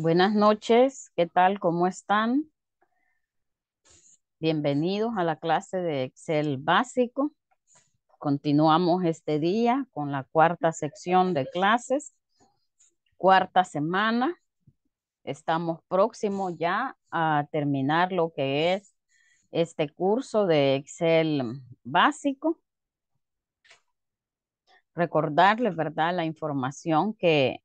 Buenas noches, ¿qué tal? ¿Cómo están? Bienvenidos a la clase de Excel básico. Continuamos este día con la cuarta sección de clases, cuarta semana. Estamos próximos ya a terminar lo que es este curso de Excel básico recordarles, ¿verdad? La información que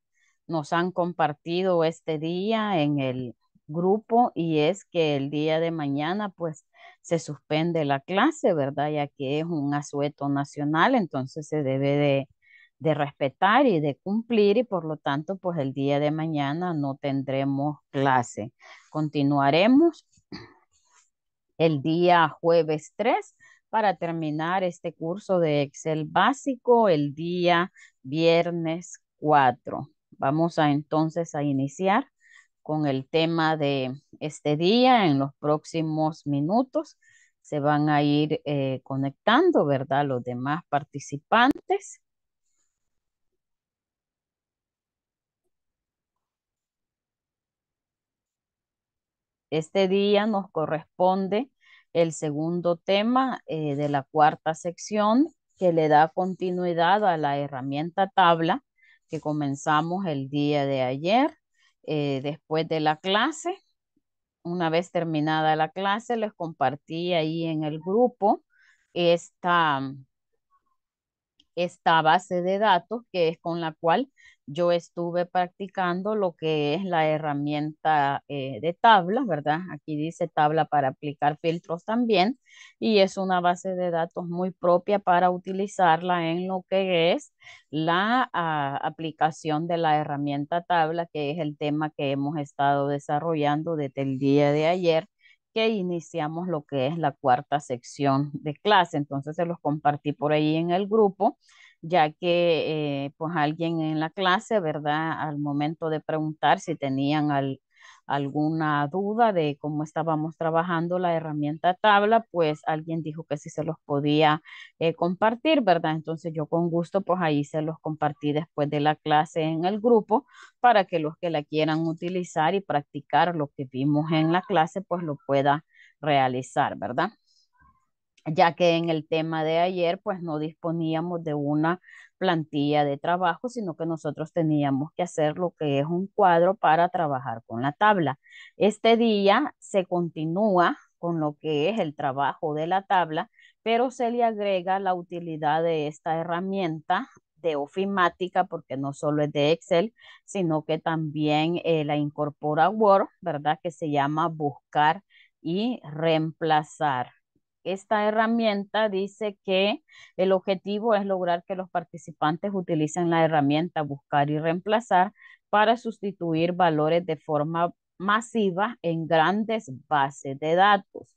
nos han compartido este día en el grupo y es que el día de mañana pues se suspende la clase, ¿verdad? Ya que es un asueto nacional, entonces se debe de, de respetar y de cumplir y por lo tanto pues el día de mañana no tendremos clase. Continuaremos el día jueves 3 para terminar este curso de Excel básico el día viernes 4. Vamos a entonces a iniciar con el tema de este día. En los próximos minutos se van a ir eh, conectando, ¿verdad? Los demás participantes. Este día nos corresponde el segundo tema eh, de la cuarta sección que le da continuidad a la herramienta tabla que comenzamos el día de ayer. Eh, después de la clase, una vez terminada la clase, les compartí ahí en el grupo esta, esta base de datos que es con la cual yo estuve practicando lo que es la herramienta eh, de tabla, ¿verdad? Aquí dice tabla para aplicar filtros también y es una base de datos muy propia para utilizarla en lo que es la ah, aplicación de la herramienta tabla, que es el tema que hemos estado desarrollando desde el día de ayer que iniciamos lo que es la cuarta sección de clase. Entonces se los compartí por ahí en el grupo ya que eh, pues alguien en la clase, ¿verdad? Al momento de preguntar si tenían alguna duda de cómo estábamos trabajando la herramienta tabla, pues alguien dijo que si se los podía eh, compartir, ¿verdad? Entonces yo con gusto pues ahí se los compartí después de la clase en el grupo para que los que la quieran utilizar y practicar lo que vimos en la clase pues lo pueda realizar, ¿verdad? ya que en el tema de ayer pues no disponíamos de una plantilla de trabajo, sino que nosotros teníamos que hacer lo que es un cuadro para trabajar con la tabla. Este día se continúa con lo que es el trabajo de la tabla, pero se le agrega la utilidad de esta herramienta de ofimática, porque no solo es de Excel, sino que también eh, la incorpora Word, ¿verdad? Que se llama buscar y reemplazar esta herramienta dice que el objetivo es lograr que los participantes utilicen la herramienta buscar y reemplazar para sustituir valores de forma masiva en grandes bases de datos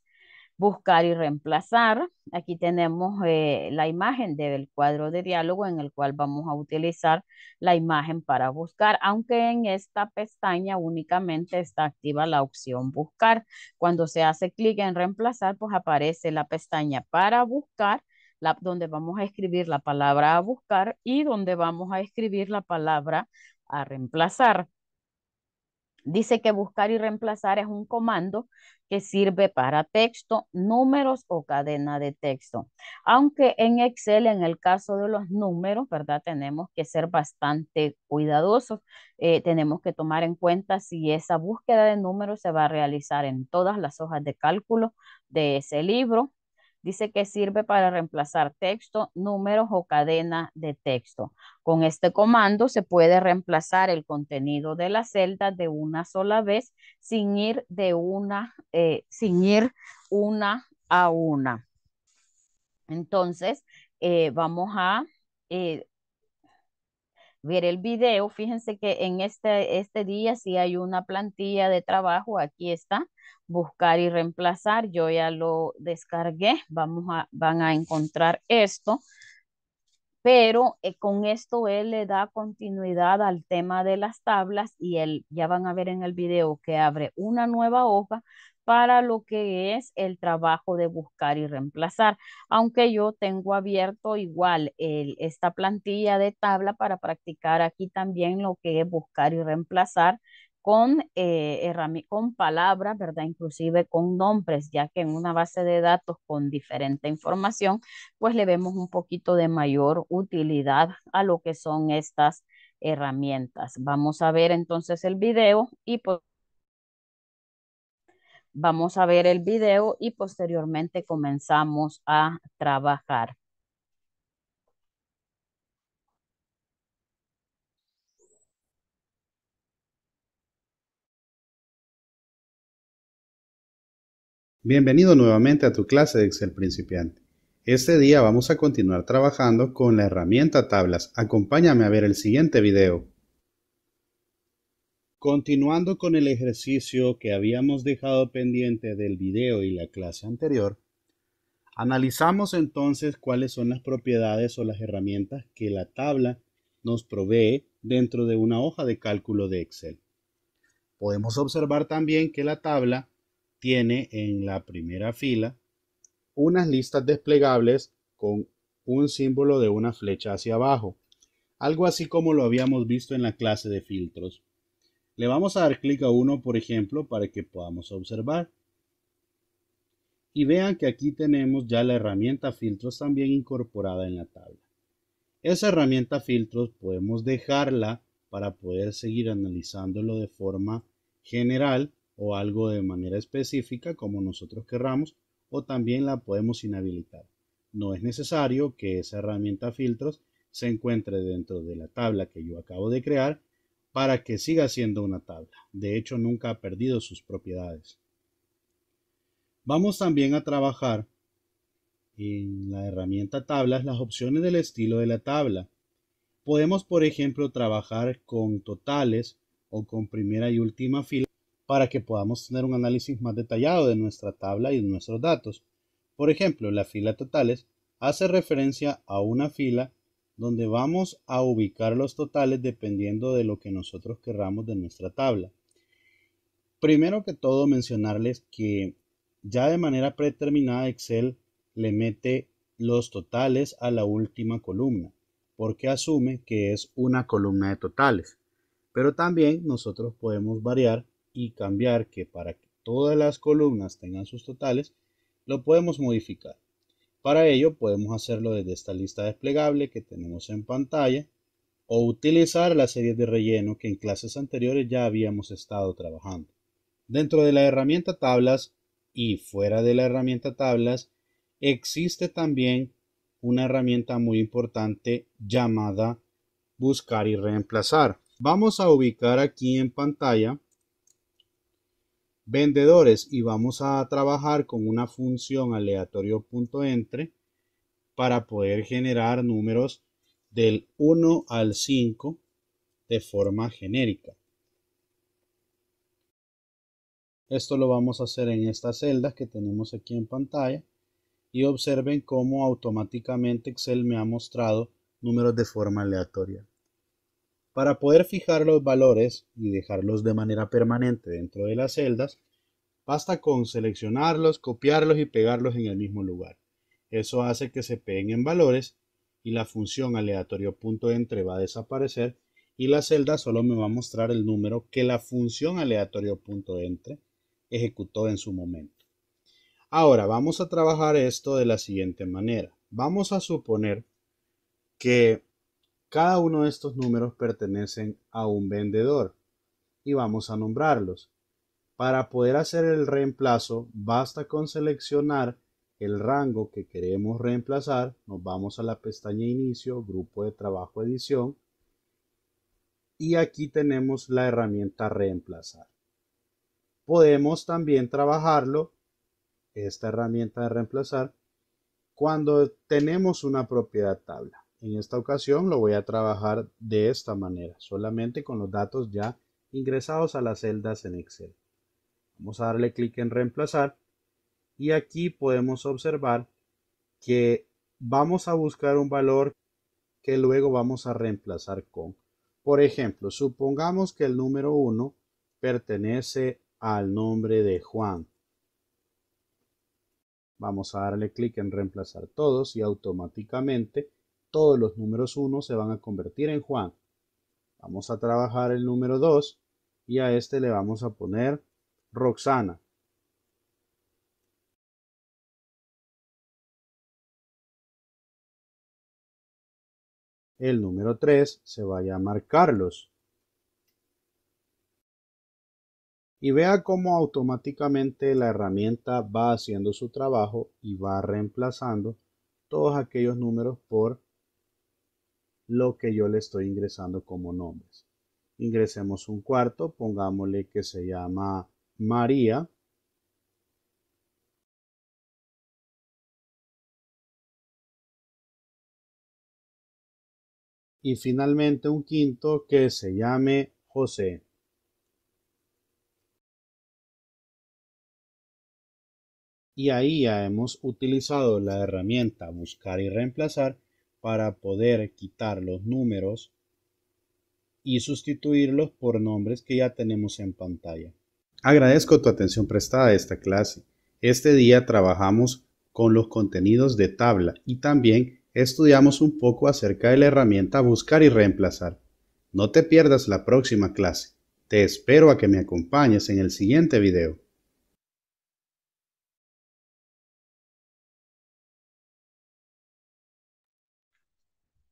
buscar y reemplazar. Aquí tenemos eh, la imagen del cuadro de diálogo en el cual vamos a utilizar la imagen para buscar, aunque en esta pestaña únicamente está activa la opción buscar. Cuando se hace clic en reemplazar, pues aparece la pestaña para buscar, la, donde vamos a escribir la palabra a buscar y donde vamos a escribir la palabra a reemplazar. Dice que buscar y reemplazar es un comando que sirve para texto, números o cadena de texto. Aunque en Excel, en el caso de los números, ¿verdad? Tenemos que ser bastante cuidadosos. Eh, tenemos que tomar en cuenta si esa búsqueda de números se va a realizar en todas las hojas de cálculo de ese libro Dice que sirve para reemplazar texto, números o cadena de texto. Con este comando se puede reemplazar el contenido de la celda de una sola vez sin ir de una, eh, sin ir una a una. Entonces, eh, vamos a eh, ver el video. Fíjense que en este, este día si hay una plantilla de trabajo, aquí está, buscar y reemplazar. Yo ya lo descargué, vamos a, van a encontrar esto. Pero eh, con esto él le da continuidad al tema de las tablas y él, ya van a ver en el video que abre una nueva hoja para lo que es el trabajo de buscar y reemplazar, aunque yo tengo abierto igual esta plantilla de tabla para practicar aquí también lo que es buscar y reemplazar con, eh, con palabras, ¿verdad? Inclusive con nombres, ya que en una base de datos con diferente información, pues le vemos un poquito de mayor utilidad a lo que son estas herramientas. Vamos a ver entonces el video y pues Vamos a ver el video y posteriormente comenzamos a trabajar. Bienvenido nuevamente a tu clase de Excel principiante. Este día vamos a continuar trabajando con la herramienta tablas. Acompáñame a ver el siguiente video. Continuando con el ejercicio que habíamos dejado pendiente del video y la clase anterior, analizamos entonces cuáles son las propiedades o las herramientas que la tabla nos provee dentro de una hoja de cálculo de Excel. Podemos observar también que la tabla tiene en la primera fila unas listas desplegables con un símbolo de una flecha hacia abajo, algo así como lo habíamos visto en la clase de filtros. Le vamos a dar clic a uno, por ejemplo, para que podamos observar. Y vean que aquí tenemos ya la herramienta filtros también incorporada en la tabla. Esa herramienta filtros podemos dejarla para poder seguir analizándolo de forma general o algo de manera específica como nosotros querramos o también la podemos inhabilitar. No es necesario que esa herramienta filtros se encuentre dentro de la tabla que yo acabo de crear, para que siga siendo una tabla. De hecho, nunca ha perdido sus propiedades. Vamos también a trabajar en la herramienta tablas las opciones del estilo de la tabla. Podemos, por ejemplo, trabajar con totales o con primera y última fila para que podamos tener un análisis más detallado de nuestra tabla y de nuestros datos. Por ejemplo, la fila totales hace referencia a una fila donde vamos a ubicar los totales dependiendo de lo que nosotros querramos de nuestra tabla. Primero que todo mencionarles que ya de manera predeterminada Excel le mete los totales a la última columna, porque asume que es una columna de totales. Pero también nosotros podemos variar y cambiar que para que todas las columnas tengan sus totales, lo podemos modificar. Para ello podemos hacerlo desde esta lista desplegable que tenemos en pantalla o utilizar la serie de relleno que en clases anteriores ya habíamos estado trabajando. Dentro de la herramienta tablas y fuera de la herramienta tablas existe también una herramienta muy importante llamada buscar y reemplazar. Vamos a ubicar aquí en pantalla vendedores y vamos a trabajar con una función aleatorio.entre para poder generar números del 1 al 5 de forma genérica. Esto lo vamos a hacer en estas celdas que tenemos aquí en pantalla y observen cómo automáticamente Excel me ha mostrado números de forma aleatoria. Para poder fijar los valores y dejarlos de manera permanente dentro de las celdas, Basta con seleccionarlos, copiarlos y pegarlos en el mismo lugar. Eso hace que se peguen en valores y la función aleatorio.entre va a desaparecer y la celda solo me va a mostrar el número que la función aleatorio.entre ejecutó en su momento. Ahora vamos a trabajar esto de la siguiente manera. Vamos a suponer que cada uno de estos números pertenecen a un vendedor y vamos a nombrarlos. Para poder hacer el reemplazo, basta con seleccionar el rango que queremos reemplazar. Nos vamos a la pestaña Inicio, Grupo de Trabajo Edición. Y aquí tenemos la herramienta Reemplazar. Podemos también trabajarlo, esta herramienta de reemplazar, cuando tenemos una propiedad tabla. En esta ocasión lo voy a trabajar de esta manera, solamente con los datos ya ingresados a las celdas en Excel. Vamos a darle clic en reemplazar y aquí podemos observar que vamos a buscar un valor que luego vamos a reemplazar con. Por ejemplo, supongamos que el número 1 pertenece al nombre de Juan. Vamos a darle clic en reemplazar todos y automáticamente todos los números 1 se van a convertir en Juan. Vamos a trabajar el número 2 y a este le vamos a poner Roxana El número 3 se va a llamar Carlos. Y vea cómo automáticamente la herramienta va haciendo su trabajo y va reemplazando todos aquellos números por lo que yo le estoy ingresando como nombres. Ingresemos un cuarto, pongámosle que se llama maría y finalmente un quinto que se llame José. Y ahí ya hemos utilizado la herramienta buscar y reemplazar para poder quitar los números y sustituirlos por nombres que ya tenemos en pantalla. Agradezco tu atención prestada a esta clase. Este día trabajamos con los contenidos de tabla y también estudiamos un poco acerca de la herramienta Buscar y Reemplazar. No te pierdas la próxima clase. Te espero a que me acompañes en el siguiente video.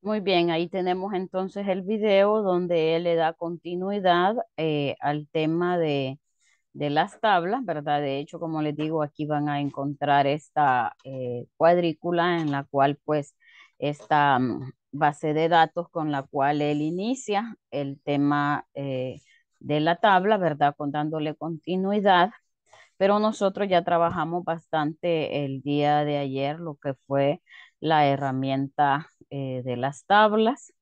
Muy bien, ahí tenemos entonces el video donde él le da continuidad eh, al tema de de las tablas, ¿verdad? De hecho, como les digo, aquí van a encontrar esta eh, cuadrícula en la cual pues esta mm, base de datos con la cual él inicia el tema eh, de la tabla, ¿verdad? Con dándole continuidad, pero nosotros ya trabajamos bastante el día de ayer lo que fue la herramienta eh, de las tablas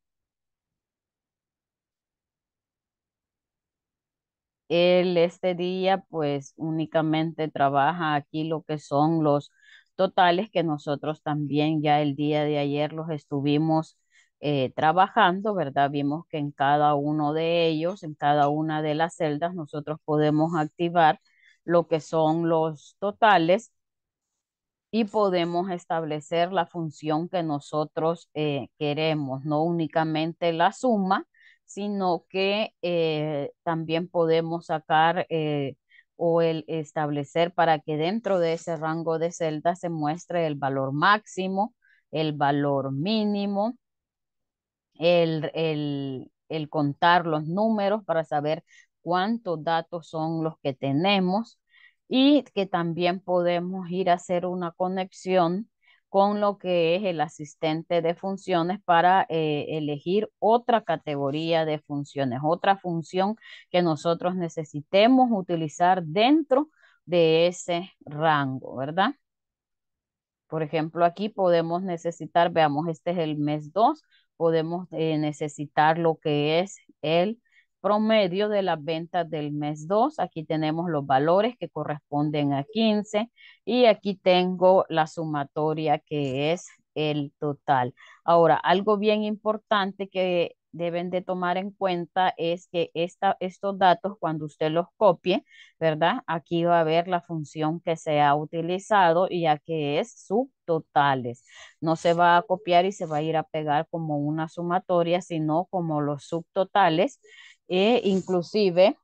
Él este día pues únicamente trabaja aquí lo que son los totales que nosotros también ya el día de ayer los estuvimos eh, trabajando, ¿verdad? Vimos que en cada uno de ellos, en cada una de las celdas, nosotros podemos activar lo que son los totales y podemos establecer la función que nosotros eh, queremos, no únicamente la suma, sino que eh, también podemos sacar eh, o el establecer para que dentro de ese rango de celdas se muestre el valor máximo, el valor mínimo, el, el, el contar los números para saber cuántos datos son los que tenemos y que también podemos ir a hacer una conexión con lo que es el asistente de funciones para eh, elegir otra categoría de funciones, otra función que nosotros necesitemos utilizar dentro de ese rango, ¿verdad? Por ejemplo, aquí podemos necesitar, veamos, este es el mes 2, podemos eh, necesitar lo que es el promedio de las ventas del mes 2. Aquí tenemos los valores que corresponden a 15 y aquí tengo la sumatoria que es el total. Ahora, algo bien importante que deben de tomar en cuenta es que estos datos cuando usted los copie, ¿verdad? Aquí va a ver la función que se ha utilizado y ya que es subtotales. No se va a copiar y se va a ir a pegar como una sumatoria, sino como los subtotales e inclusive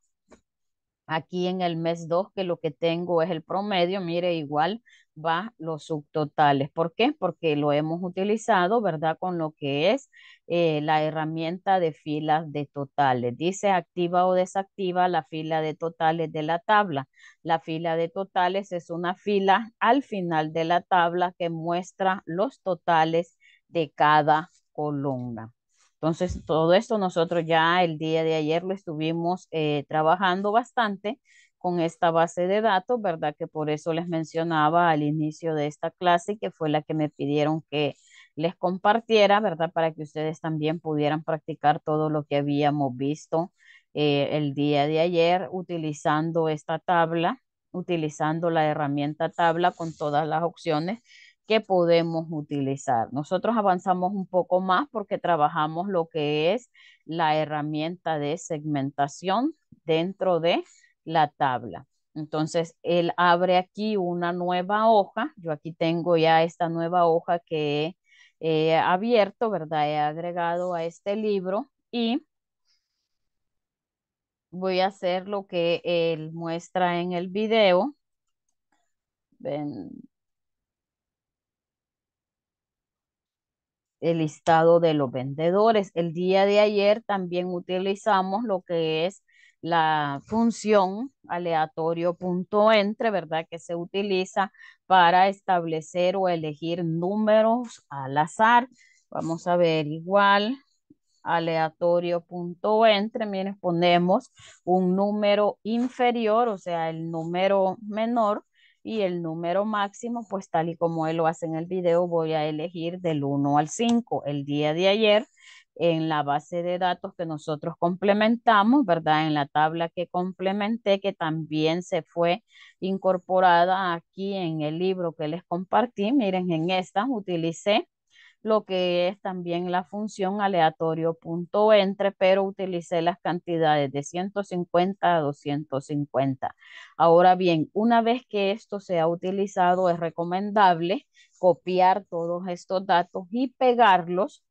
aquí en el mes 2, que lo que tengo es el promedio, mire, igual va los subtotales. ¿Por qué? Porque lo hemos utilizado, ¿verdad? Con lo que es eh, la herramienta de filas de totales. Dice activa o desactiva la fila de totales de la tabla. La fila de totales es una fila al final de la tabla que muestra los totales de cada columna. Entonces, todo esto nosotros ya el día de ayer lo estuvimos eh, trabajando bastante con esta base de datos, ¿verdad? Que por eso les mencionaba al inicio de esta clase, que fue la que me pidieron que les compartiera, ¿verdad? Para que ustedes también pudieran practicar todo lo que habíamos visto eh, el día de ayer utilizando esta tabla, utilizando la herramienta tabla con todas las opciones que podemos utilizar. Nosotros avanzamos un poco más porque trabajamos lo que es la herramienta de segmentación dentro de la tabla. Entonces, él abre aquí una nueva hoja. Yo aquí tengo ya esta nueva hoja que he abierto, ¿verdad? He agregado a este libro y voy a hacer lo que él muestra en el video. Ven, el listado de los vendedores. El día de ayer también utilizamos lo que es la función aleatorio entre, ¿verdad? Que se utiliza para establecer o elegir números al azar. Vamos a ver igual aleatorio entre, miren, ponemos un número inferior, o sea, el número menor y el número máximo, pues tal y como él lo hace en el video, voy a elegir del 1 al 5. El día de ayer, en la base de datos que nosotros complementamos, ¿verdad? En la tabla que complementé, que también se fue incorporada aquí en el libro que les compartí, miren, en esta utilicé lo que es también la función aleatorio.entre, pero utilicé las cantidades de 150 a 250. Ahora bien, una vez que esto se ha utilizado, es recomendable copiar todos estos datos y pegarlos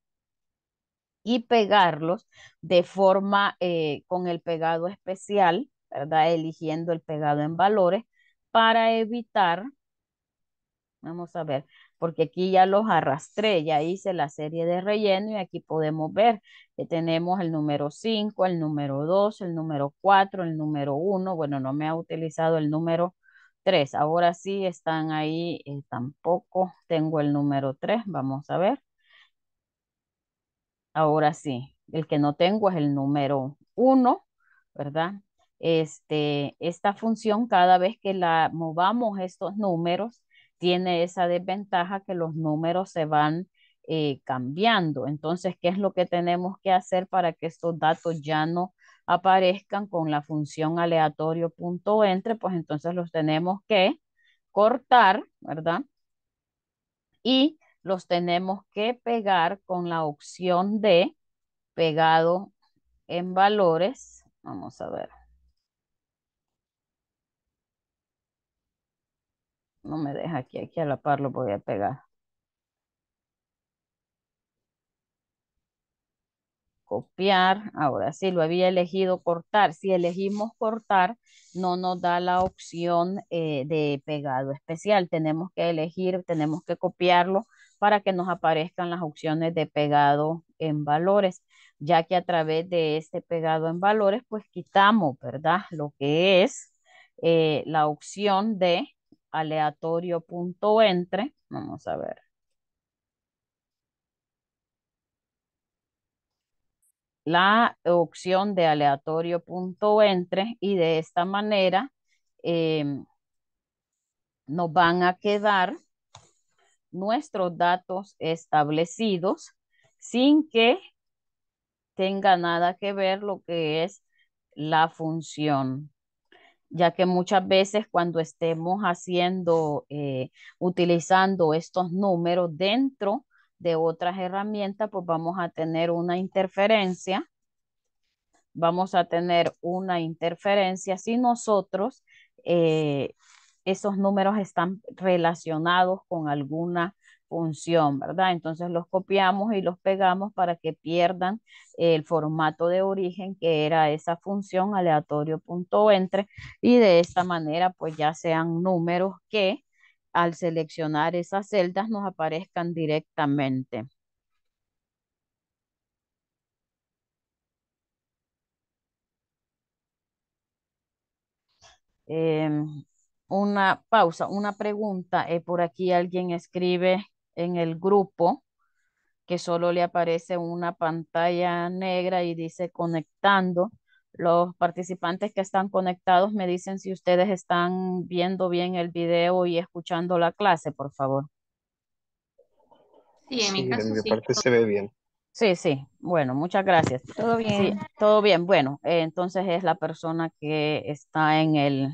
y pegarlos de forma eh, con el pegado especial, ¿verdad? Eligiendo el pegado en valores para evitar, vamos a ver, porque aquí ya los arrastré, ya hice la serie de relleno y aquí podemos ver que tenemos el número 5, el número 2, el número 4, el número 1, bueno, no me ha utilizado el número 3, ahora sí están ahí, eh, tampoco tengo el número 3, vamos a ver. Ahora sí, el que no tengo es el número 1, ¿verdad? Este, esta función cada vez que la movamos estos números, tiene esa desventaja que los números se van eh, cambiando. Entonces, ¿qué es lo que tenemos que hacer para que estos datos ya no aparezcan con la función aleatorio entre? Pues entonces los tenemos que cortar, ¿verdad? Y los tenemos que pegar con la opción de pegado en valores. Vamos a ver. No me deja aquí, aquí a la par lo voy a pegar. Copiar, ahora sí, lo había elegido cortar. Si elegimos cortar, no nos da la opción eh, de pegado especial. Tenemos que elegir, tenemos que copiarlo para que nos aparezcan las opciones de pegado en valores, ya que a través de este pegado en valores, pues quitamos, ¿verdad? Lo que es eh, la opción de aleatorio entre, vamos a ver. La opción de aleatorio entre y de esta manera em, nos van a quedar nuestros datos establecidos sin que tenga nada que ver lo que es la función ya que muchas veces cuando estemos haciendo, eh, utilizando estos números dentro de otras herramientas, pues vamos a tener una interferencia. Vamos a tener una interferencia si nosotros eh, esos números están relacionados con alguna función, ¿verdad? Entonces los copiamos y los pegamos para que pierdan el formato de origen que era esa función aleatorio.entre y de esta manera pues ya sean números que al seleccionar esas celdas nos aparezcan directamente. Em, una pausa, una pregunta. Eh, por aquí alguien escribe en el grupo que solo le aparece una pantalla negra y dice conectando. Los participantes que están conectados me dicen si ustedes están viendo bien el video y escuchando la clase, por favor. Sí, en mi caso parte se ve bien. Sí, sí. Bueno, muchas gracias. Todo bien. todo bien. Bueno, eh, entonces es la persona que está en el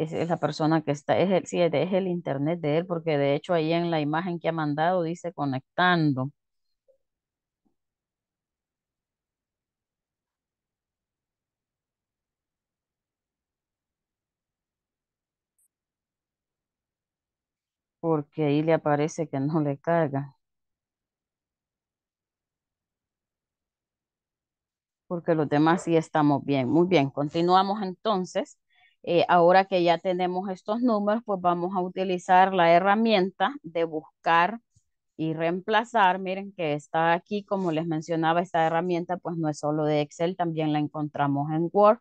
es, la persona que está, es el, es el internet de él, porque de hecho ahí en la imagen que ha mandado dice conectando. porque ahí le aparece que no le carga. Porque los demás sí estamos bien. Muy bien, continuamos entonces. Eh, ahora que ya tenemos estos números, pues vamos a utilizar la herramienta de buscar y reemplazar. Miren que está aquí, como les mencionaba, esta herramienta pues no es solo de Excel, también la encontramos en Word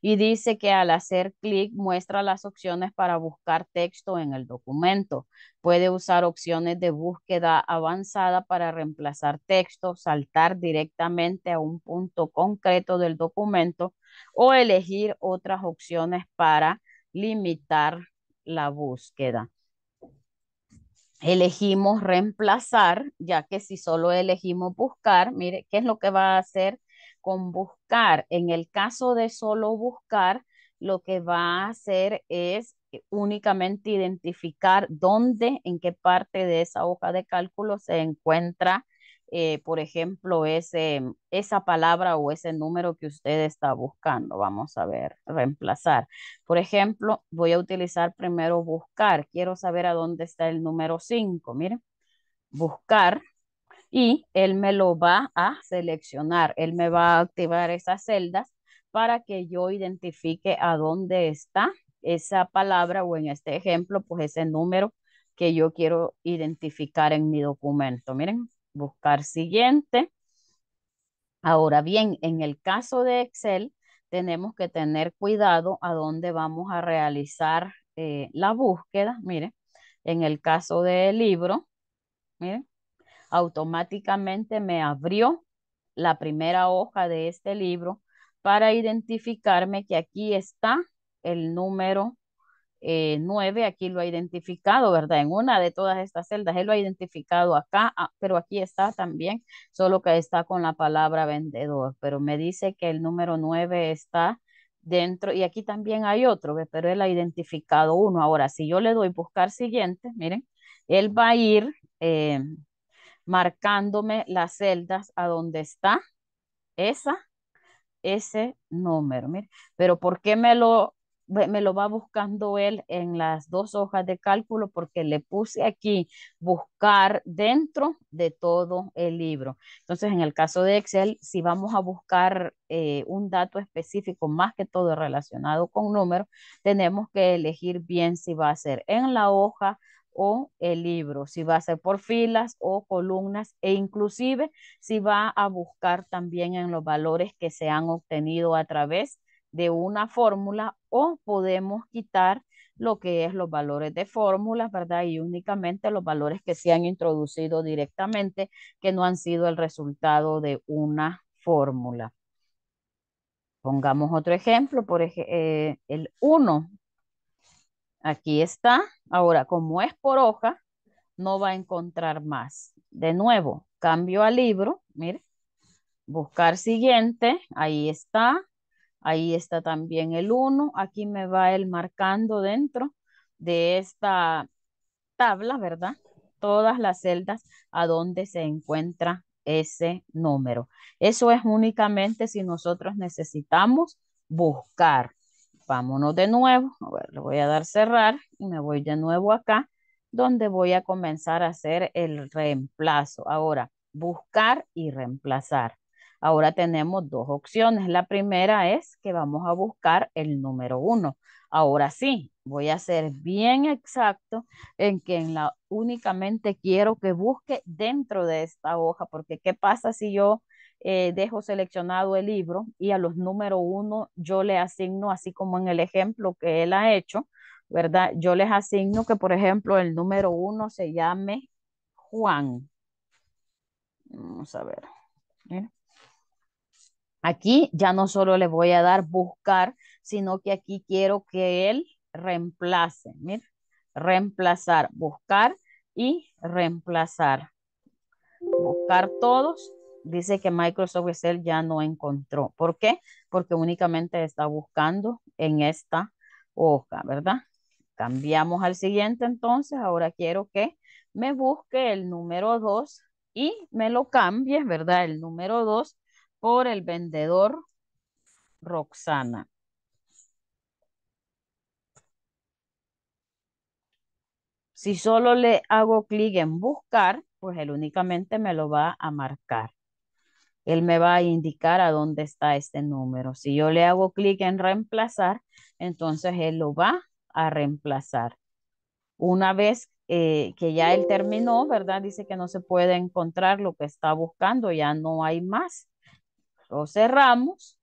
y dice que al hacer clic muestra las opciones para buscar texto en el documento. Puede usar opciones de búsqueda avanzada para reemplazar texto, saltar directamente a un punto concreto del documento o elegir otras opciones para limitar la búsqueda. Elegimos reemplazar, ya que si solo elegimos buscar, mire, ¿qué es lo que va a hacer? con buscar. En el caso de solo buscar, lo que va a hacer es eh, únicamente identificar dónde, en qué parte de esa hoja de cálculo se encuentra, eh, por ejemplo, esa palabra o ese número que usted está buscando. Vamos a ver, reemplazar. Por ejemplo, voy a utilizar primero buscar. Quiero saber a dónde está el número 5. Miren, buscar y él me lo va a seleccionar, él me va a activar esas celdas para que yo identifique a dónde está esa palabra o en este ejemplo, pues ese número que yo quiero identificar en mi documento. Miren, buscar siguiente. Ahora bien, en el caso de Excel, tenemos que tener cuidado a dónde vamos a realizar eh, la búsqueda. Miren, en el caso del libro, miren, automáticamente me abrió la primera hoja de este libro para identificarme que aquí está el número 9, eh, aquí lo ha identificado, ¿verdad? En una de todas estas celdas, él lo ha identificado acá, ah, pero aquí está también, solo que está con la palabra vendedor, pero me dice que el número 9 está dentro, y aquí también hay otro, pero él ha identificado uno. Ahora, si yo le doy buscar siguiente, miren, él va a ir eh, marcándome las celdas a donde está esa, ese número. Pero ¿por qué me lo, me lo va buscando él en las dos hojas de cálculo? Porque le puse aquí buscar dentro de todo el libro. Entonces, en el caso de Excel, si vamos a buscar eh, un dato específico más que todo relacionado con números, tenemos que elegir bien si va a ser en la hoja o el libro, si va a ser por filas o columnas e inclusive si va a buscar también en los valores que se han obtenido a través de una fórmula o podemos quitar lo que es los valores de fórmulas, ¿verdad? Y únicamente los valores que se han introducido directamente, que no han sido el resultado de una fórmula. Pongamos otro ejemplo, por ejemplo eh, el 1, Aquí está. Ahora, como es por hoja, no va a encontrar más. De nuevo, cambio a libro, mire. Buscar siguiente, ahí está. Ahí está también el 1. Aquí me va el marcando dentro de esta tabla, ¿verdad? Todas las celdas a donde se encuentra ese número. Eso es únicamente si nosotros necesitamos buscar vámonos de nuevo, a ver, le voy a dar cerrar y me voy de nuevo acá, donde voy a comenzar a hacer el reemplazo. Ahora, buscar y reemplazar. Ahora tenemos dos opciones. La primera es que vamos a buscar el número uno. Ahora sí, voy a ser bien exacto en que únicamente quiero que busque dentro de esta hoja, porque ¿qué pasa si yo eh, dejo seleccionado el libro y a los número uno yo le asigno, así como en el ejemplo que él ha hecho, ¿verdad? Yo les asigno que, por ejemplo, el número uno se llame Juan. Vamos a ver. ¿eh? Aquí ya no solo le voy a dar buscar, sino que aquí quiero que él reemplace. Mira, reemplazar, buscar y reemplazar. Buscar todos dice que Microsoft Excel ya no encontró. ¿Por qué? Porque únicamente está buscando en esta hoja, ¿verdad? Cambiamos al siguiente entonces. Ahora quiero que me busque el número 2 y me lo cambie, ¿verdad? El número 2 por el vendedor Roxana. Si solo le hago clic en buscar, pues él únicamente me lo va a marcar él me va a indicar a dónde está este número. Si yo le hago clic en reemplazar, entonces él lo va a reemplazar. Una vez eh, que ya él terminó, ¿verdad? Dice que no se puede encontrar lo que está buscando, ya no hay más. Lo cerramos.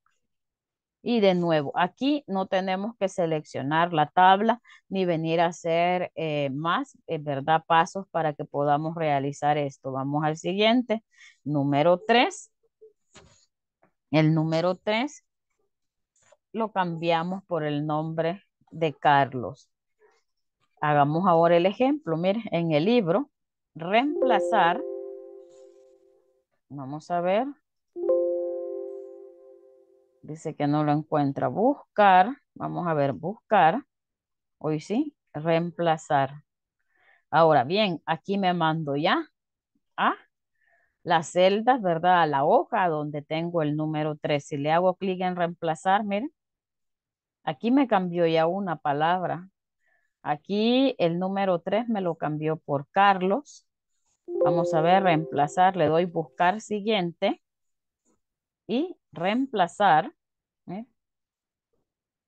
Y de nuevo, aquí no tenemos que seleccionar la tabla ni venir a hacer eh, más, eh, ¿verdad? Pasos para que podamos realizar esto. Vamos al siguiente, número 3. El número 3 lo cambiamos por el nombre de Carlos. Hagamos ahora el ejemplo. miren, en el libro, reemplazar, vamos a ver, dice que no lo encuentra. Buscar, vamos a ver, buscar, hoy sí, reemplazar. Ahora bien, aquí me mando ya a las celdas, ¿verdad? A la hoja donde tengo el número 3. Si le hago clic en reemplazar, miren, aquí me cambió ya una palabra. Aquí el número 3 me lo cambió por Carlos. Vamos a ver, reemplazar, le doy buscar siguiente y reemplazar.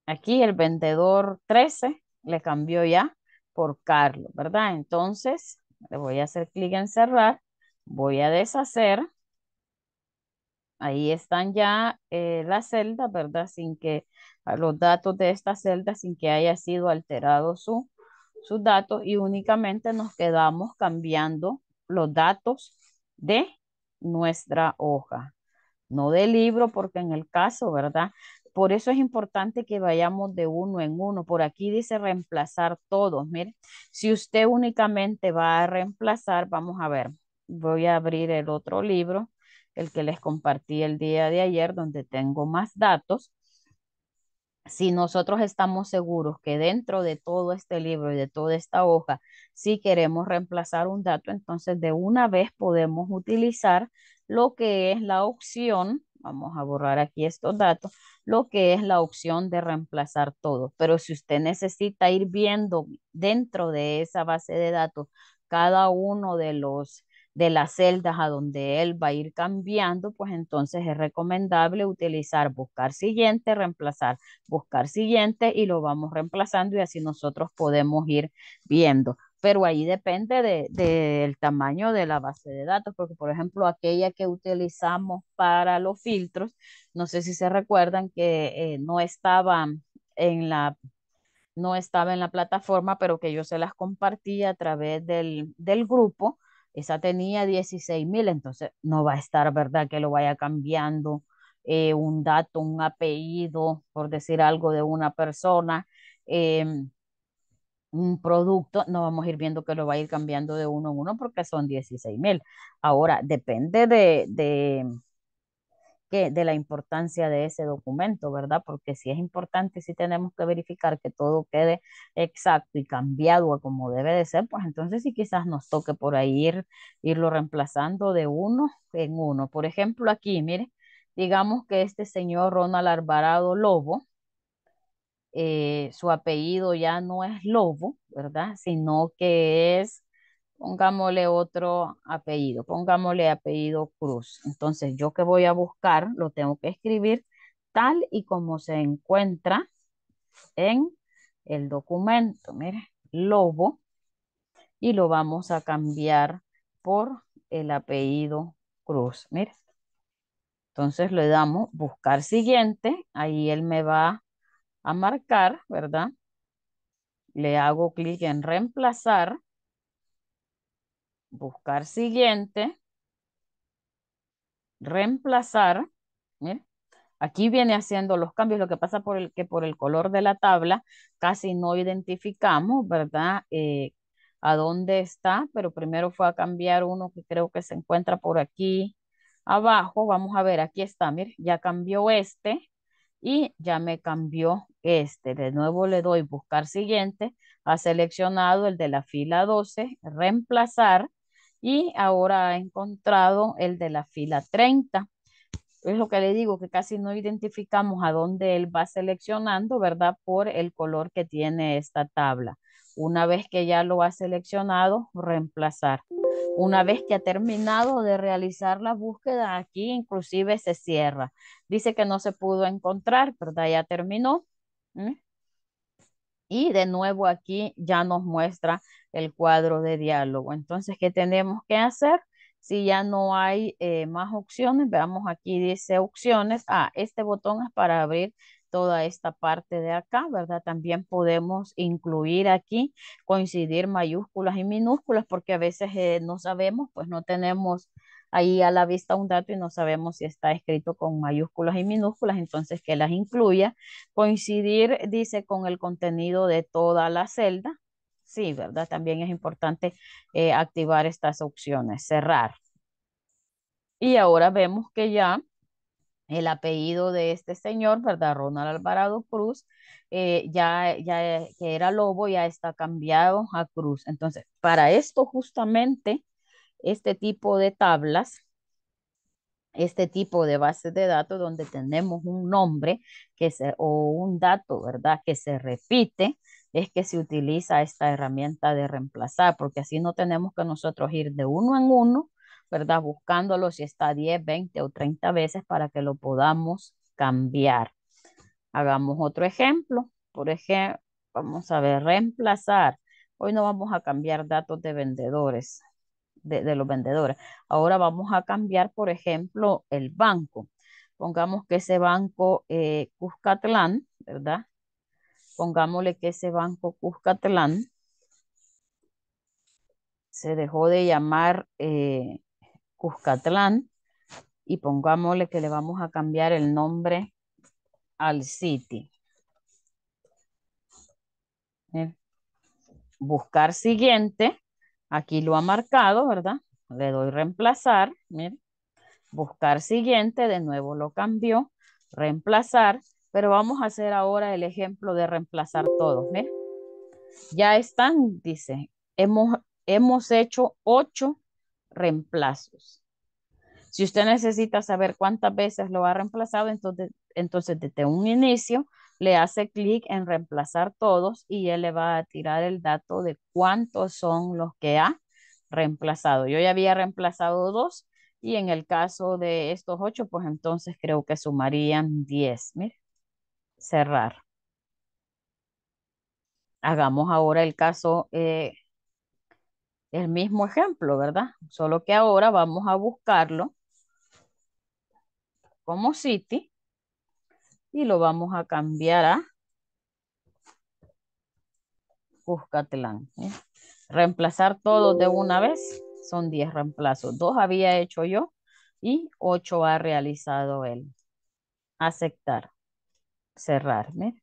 Aquí el vendedor 13 le cambió ya por Carlos, ¿verdad? Entonces, le voy a hacer clic en cerrar Voy a deshacer. Ahí están ya eh, las celdas, ¿verdad? Sin que los datos de esta celda, sin que haya sido alterado su, sus datos y únicamente nos quedamos cambiando los datos de nuestra hoja, no del libro, porque en el caso, ¿verdad? Por eso es importante que vayamos de uno en uno. Por aquí dice reemplazar todos. Mire, si usted únicamente va a reemplazar, vamos a ver voy a abrir el otro libro, el que les compartí el día de ayer, donde tengo más datos. Si nosotros estamos seguros que dentro de todo este libro y de toda esta hoja, si queremos reemplazar un dato, entonces de una vez podemos utilizar lo que es la opción, vamos a borrar aquí estos datos, lo que es la opción de reemplazar todo. Pero si usted necesita ir viendo dentro de esa base de datos cada uno de los de las celdas a donde él va a ir cambiando, pues entonces es recomendable utilizar buscar siguiente, reemplazar, buscar siguiente y lo vamos reemplazando y así nosotros podemos ir viendo. Pero ahí depende del de, tamaño de la base de datos, porque por ejemplo aquella que utilizamos para los filtros, no sé si se recuerdan que eh, no estaba en la no estaba en la plataforma, pero que yo se las compartí a través del, del grupo esa tenía 16 mil, entonces no va a estar, ¿verdad? Que lo vaya cambiando eh, un dato, un apellido, por decir algo de una persona, em, un producto, no vamos a ir viendo que lo va a ir cambiando de uno en uno porque son 16 mil. Ahora, depende de de la importancia de ese documento, ¿verdad? Porque si es importante, si tenemos que verificar que todo quede exacto y cambiado a como debe de ser, pues entonces sí quizás nos toque por ahí irlo reemplazando de uno en uno. Por ejemplo, aquí, mire, digamos que este señor Ronald Alvarado Lobo, eh, su apellido ya no es Lobo, ¿verdad? Sino que es pongámosle otro apellido, pongámosle apellido Cruz. Entonces, yo que voy a buscar, lo tengo que escribir tal y como se encuentra en el documento. Mire, Lobo. Y lo vamos a cambiar por el apellido Cruz. Mire. Entonces le damos buscar siguiente. Ahí él me va a marcar, ¿verdad? Le hago clic en reemplazar buscar siguiente, reemplazar, aquí viene haciendo los cambios, lo que pasa por el, que por el color de la tabla casi no identificamos, ¿verdad? Eh, a dónde está, pero primero fue a cambiar uno que creo que se encuentra por aquí abajo, vamos a ver, aquí está, Miren, ya cambió este y ya me cambió este, de nuevo le doy buscar siguiente, ha seleccionado el de la fila 12, reemplazar, y ahora ha encontrado el de la fila 30. Es lo que le digo, que casi no identificamos a dónde él va seleccionando, ¿verdad? Por el color que tiene esta tabla. Una vez que ya lo ha seleccionado, reemplazar. Una vez que ha terminado de realizar la búsqueda, aquí inclusive se cierra. Dice que no se pudo encontrar, ¿verdad? Ya terminó. Y de nuevo aquí ya nos muestra el cuadro de diálogo. Entonces, ¿qué tenemos que hacer? Si ya no hay eh, más opciones, veamos aquí dice opciones. Ah, este botón es para abrir toda esta parte de acá, ¿verdad? También podemos incluir aquí, coincidir mayúsculas y minúsculas, porque a veces eh, no sabemos, pues no tenemos ahí a la vista un dato y no sabemos si está escrito con mayúsculas y minúsculas, entonces que las incluya. Coincidir, dice, con el contenido de toda la celda. Sí, ¿verdad? También es importante eh, activar estas opciones, cerrar. Y ahora vemos que ya el apellido de este señor, ¿verdad? Ronald Alvarado Cruz, eh, ya, ya eh, que era Lobo, ya está cambiado a Cruz. Entonces, para esto justamente este tipo de tablas, este tipo de bases de datos donde tenemos un nombre que se, o un dato, ¿verdad? Que se repite, es que se utiliza esta herramienta de reemplazar, porque así no tenemos que nosotros ir de uno en uno, ¿verdad? Buscándolo si está 10, 20 o 30 veces para que lo podamos cambiar. Hagamos otro ejemplo. Por ejemplo, vamos a ver, reemplazar. Hoy no vamos a cambiar datos de vendedores de, los vendedores. Ahora vamos a cambiar, por ejemplo, el banco. Pongamos que ese banco eh, Cuscatlán, ¿verdad? Pongámosle que ese banco Cuscatlán se dejó de llamar eh, Cuscatlán y pongámosle que le vamos a cambiar el nombre al City. Eh, buscar siguiente Aquí lo ha marcado, ¿verdad? Le doy reemplazar, Buscar siguiente, de nuevo lo cambió. Reemplazar, pero vamos a hacer ahora el ejemplo de reemplazar todos, Ya están, dice, hemos, hemos hecho ocho reemplazos. Si usted necesita saber cuántas veces lo ha reemplazado, entonces, entonces desde un inicio le hace clic en reemplazar todos y él le va a tirar el dato de cuántos son los que ha reemplazado. Yo ya había reemplazado dos y en el caso de estos ocho, pues entonces creo que sumarían diez. Miren, cerrar. Hagamos ahora el caso, eh, el mismo ejemplo, ¿verdad? Solo que ahora vamos a buscarlo como City y lo vamos a cambiar a Cuscatlán. ¿eh? Reemplazar todo de una vez son 10 reemplazos. Dos había hecho yo y 8 ha realizado él. Aceptar. Cerrar. ¿eh?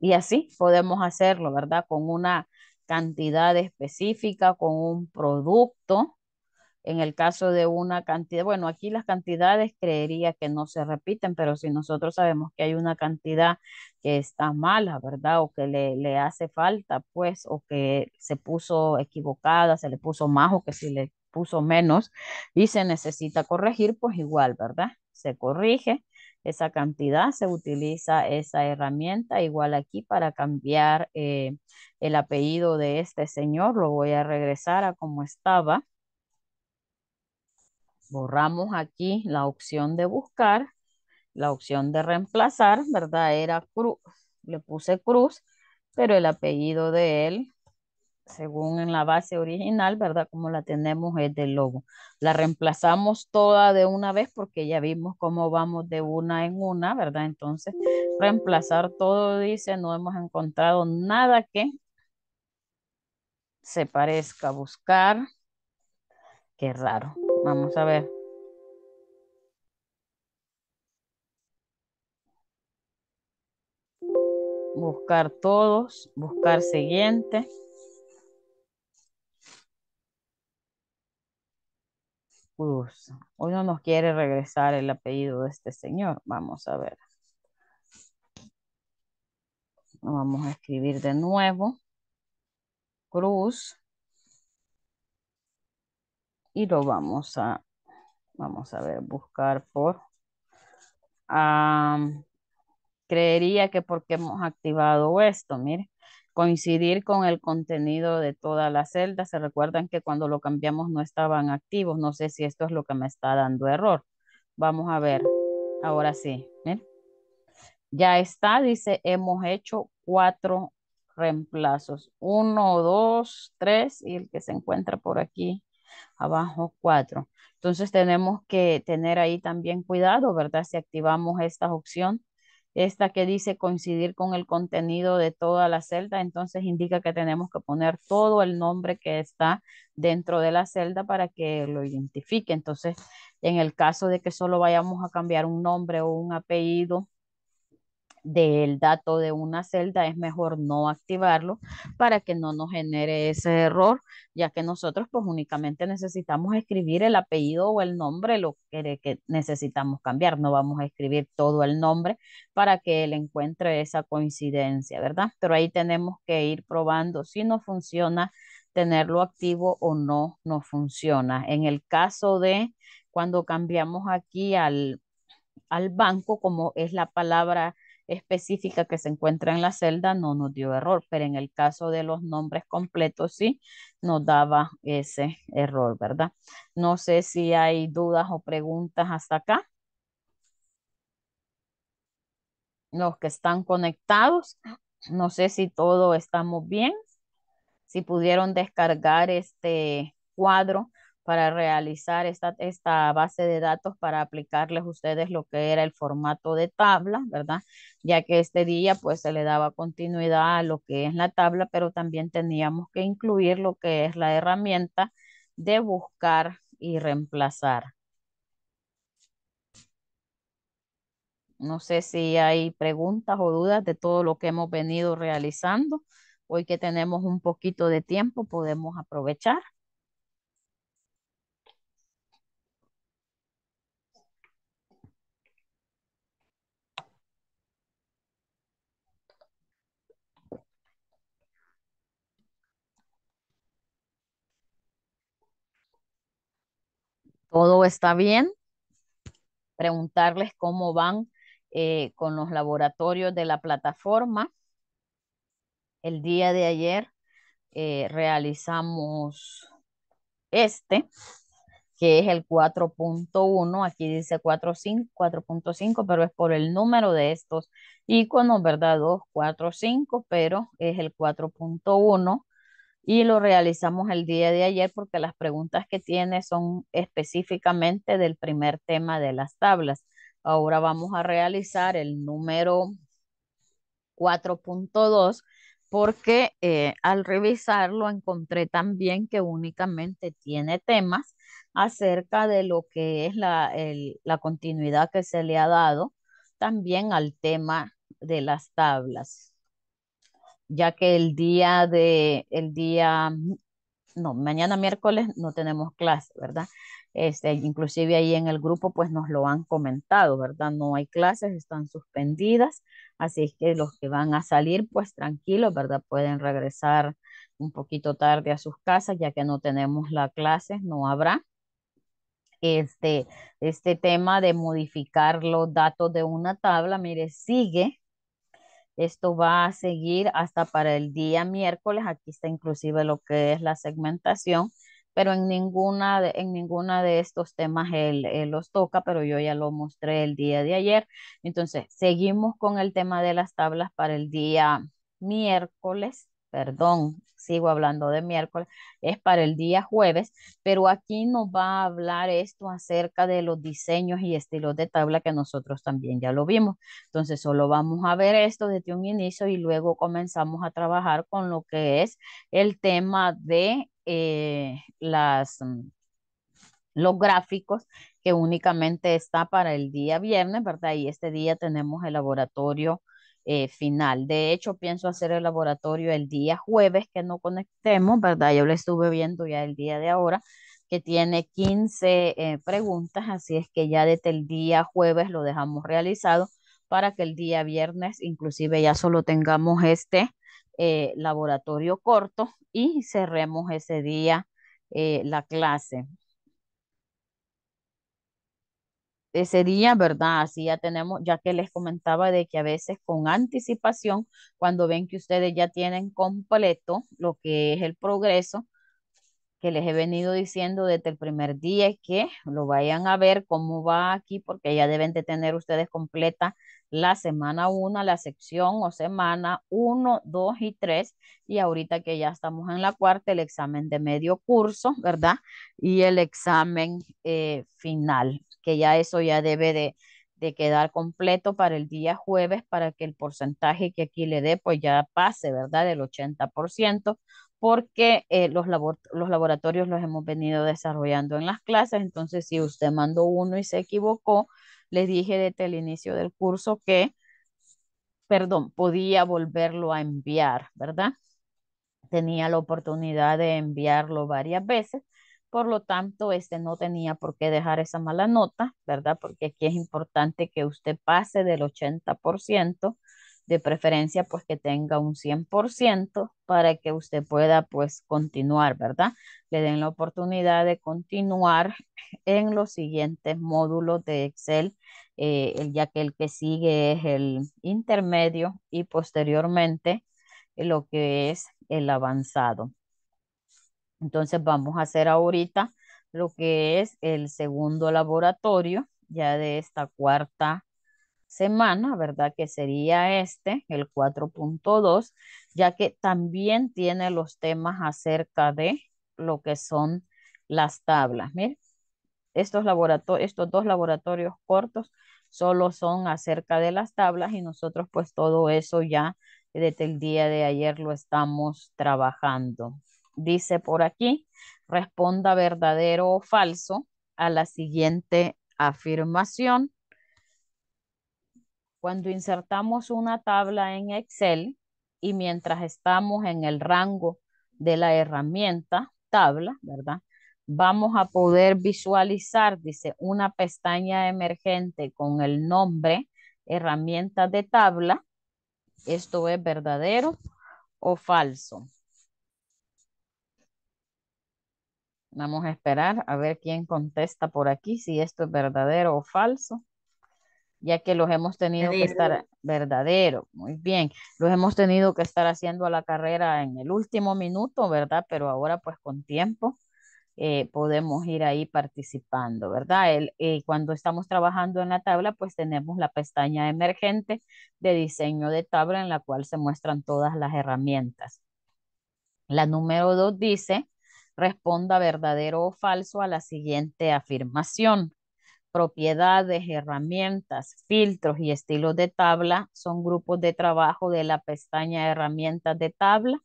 Y así podemos hacerlo, ¿verdad? Con una cantidad específica, con un producto en el caso de una cantidad, bueno, aquí las cantidades creería que no se repiten, pero si nosotros sabemos que hay una cantidad que está mala, ¿verdad? O que le, hace falta, pues, o que se puso equivocada, se le puso más o que se le puso menos y se necesita corregir, pues igual, ¿verdad? Se corrige esa cantidad, se utiliza esa herramienta, igual aquí para cambiar eh, el apellido de este señor, lo voy a regresar a como estaba borramos aquí la opción de buscar, la opción de reemplazar, ¿verdad? Era Cruz, le puse Cruz, pero el apellido de él, según en la base original, ¿verdad? Como la tenemos es del logo. La reemplazamos toda de una vez porque ya vimos cómo vamos de una en una, ¿verdad? Entonces, reemplazar todo dice, no hemos encontrado nada que se parezca a buscar. Qué raro. Vamos a ver. Buscar todos, buscar siguiente. Cruz. Pues, hoy no nos quiere regresar el apellido de este señor. Vamos a ver. Vamos a escribir de nuevo. Cruz y lo vamos a, vamos a ver, buscar por, creería que porque hemos activado esto, mire, coincidir con el contenido de toda la celda Se recuerdan que cuando lo cambiamos no estaban activos. No sé si esto es lo que me está dando error. Vamos a ver. Ahora sí. Ya está, dice, hemos hecho cuatro reemplazos. Uno, dos, tres y el que se encuentra por aquí abajo 4. Entonces tenemos que tener ahí también cuidado, ¿verdad? Si activamos esta opción, esta que dice coincidir con el contenido de toda la celda, entonces indica que tenemos que poner todo el nombre que está dentro de la celda para que lo identifique. Entonces, en el caso de que solo vayamos a cambiar un nombre o un apellido, del dato de una celda, es mejor no activarlo para que no nos genere ese error, ya que nosotros pues únicamente necesitamos escribir el apellido o el nombre, lo que, necesitamos cambiar, no vamos a escribir todo el nombre para que él encuentre esa coincidencia, ¿verdad? Pero ahí tenemos que ir probando si no funciona tenerlo activo o no nos funciona. En el caso de cuando cambiamos aquí al, al banco, como es la palabra específica que se encuentra en la celda no nos dio error, pero en el caso de los nombres completos sí nos daba ese error, ¿verdad? No sé si hay dudas o preguntas hasta acá. Los que están conectados, no sé si todo estamos bien, si pudieron descargar este cuadro para realizar esta, esta base de datos para aplicarles ustedes lo que era el formato de tabla, ¿verdad? Ya que este día pues se le daba continuidad a lo que es la tabla, pero también teníamos que incluir lo que es la herramienta de buscar y reemplazar. No sé si hay preguntas o dudas de todo lo que hemos venido realizando. Hoy que tenemos un poquito de tiempo podemos aprovechar. todo está bien, preguntarles cómo van eh, con los laboratorios de la plataforma. El día de ayer eh, realizamos este, que es el 4.1, aquí dice 4.5, pero es por el número de estos iconos, ¿verdad? 2, 4, 5, pero es el 4.1 y lo realizamos el día de ayer porque las preguntas que tiene son específicamente del primer tema de las tablas. Ahora vamos a realizar el número 4.2 porque eh, al revisarlo encontré también que únicamente tiene temas acerca de lo que es la continuidad que se le ha dado también al tema de las tablas ya que el día de, el día, no, mañana miércoles no tenemos clase, ¿verdad? Este, inclusive ahí en el grupo pues nos lo han comentado, ¿verdad? No hay clases, están suspendidas, así es que los que van a salir pues tranquilos, ¿verdad? Pueden regresar un poquito tarde a sus casas ya que no tenemos la clase, no habrá. Este, este tema de modificar los datos de una tabla, mire, sigue esto va a seguir hasta para el día miércoles. Aquí está inclusive lo que es la segmentación, pero en ninguna de, en de estos temas él los toca, pero yo ya lo mostré el día de ayer. Entonces, seguimos con el tema de las tablas para el día miércoles perdón, sigo hablando de miércoles, es para el día jueves, pero aquí nos va a hablar esto acerca de los diseños y estilos de tabla que nosotros también ya lo vimos. Entonces solo vamos a ver esto desde un inicio y luego comenzamos a trabajar con lo que es el tema de eh, las mm, los gráficos que únicamente está para el día viernes, ¿verdad? Y este día tenemos el laboratorio eh, final. De hecho, pienso hacer el laboratorio el día jueves que no conectemos, ¿verdad? Yo lo estuve viendo ya el día de ahora, que tiene 15 eh, preguntas, así es que ya desde el día jueves lo dejamos realizado para que el día viernes inclusive ya solo tengamos este eh, laboratorio corto y cerremos ese día la clase. ese día, ¿verdad? Así ya tenemos, ya que les comentaba de que a veces con anticipación, cuando ven que ustedes ya tienen completo lo que es el progreso, que les he venido diciendo desde el primer día que lo vayan a ver cómo va aquí, porque ya deben de tener ustedes completa la semana 1, la sección o semana 1, 2 y 3. Y ahorita que ya estamos en la cuarta, el examen de medio curso, ¿verdad? Y el examen eh, final, que ya eso ya debe de, de quedar completo para el día jueves para que el porcentaje que aquí le dé pues ya pase, ¿verdad? Del 80% porque eh, los, laboratorios los hemos venido desarrollando en las clases, entonces si usted mandó uno y se equivocó, le dije desde el inicio del curso que, perdón, podía volverlo a enviar, ¿verdad? Tenía la oportunidad de enviarlo varias veces, por lo tanto, este no tenía por qué dejar esa mala nota, ¿verdad? Porque aquí es importante que usted pase del 80% de preferencia pues que tenga un 100% para que usted pueda pues continuar, ¿verdad? Le den la oportunidad de continuar en los siguientes módulos de Excel, eh, ya que el que sigue es el intermedio y posteriormente lo que es el avanzado. Entonces vamos a hacer ahorita lo que es el segundo laboratorio ya de esta cuarta semana, ¿verdad? Que sería este, el 4.2, ya que también tiene los temas acerca de lo que son las tablas. Miren, estos, laboratorios, estos dos laboratorios cortos solo son acerca de las tablas y nosotros pues todo eso ya desde el día de ayer lo estamos trabajando. Dice por aquí, responda verdadero o falso a la siguiente afirmación cuando insertamos una tabla en Excel y mientras estamos en el rango de la herramienta tabla, ¿verdad? Vamos a poder visualizar, dice, una pestaña emergente con el nombre herramienta de tabla. Esto es verdadero o falso. Vamos a esperar a ver quién contesta por aquí, si esto es verdadero o falso ya que los hemos tenido que estar verdadero, muy bien, los hemos tenido que estar haciendo a la carrera en el último minuto, ¿verdad? Pero ahora pues con tiempo eh, podemos ir ahí participando, ¿verdad? Eh, cuando estamos trabajando en la tabla pues tenemos la pestaña emergente de diseño de tabla en la cual se muestran todas las herramientas. La número dos dice, responda verdadero o falso a la siguiente afirmación propiedades, herramientas, filtros y estilos de tabla son grupos de trabajo de la pestaña herramientas de tabla.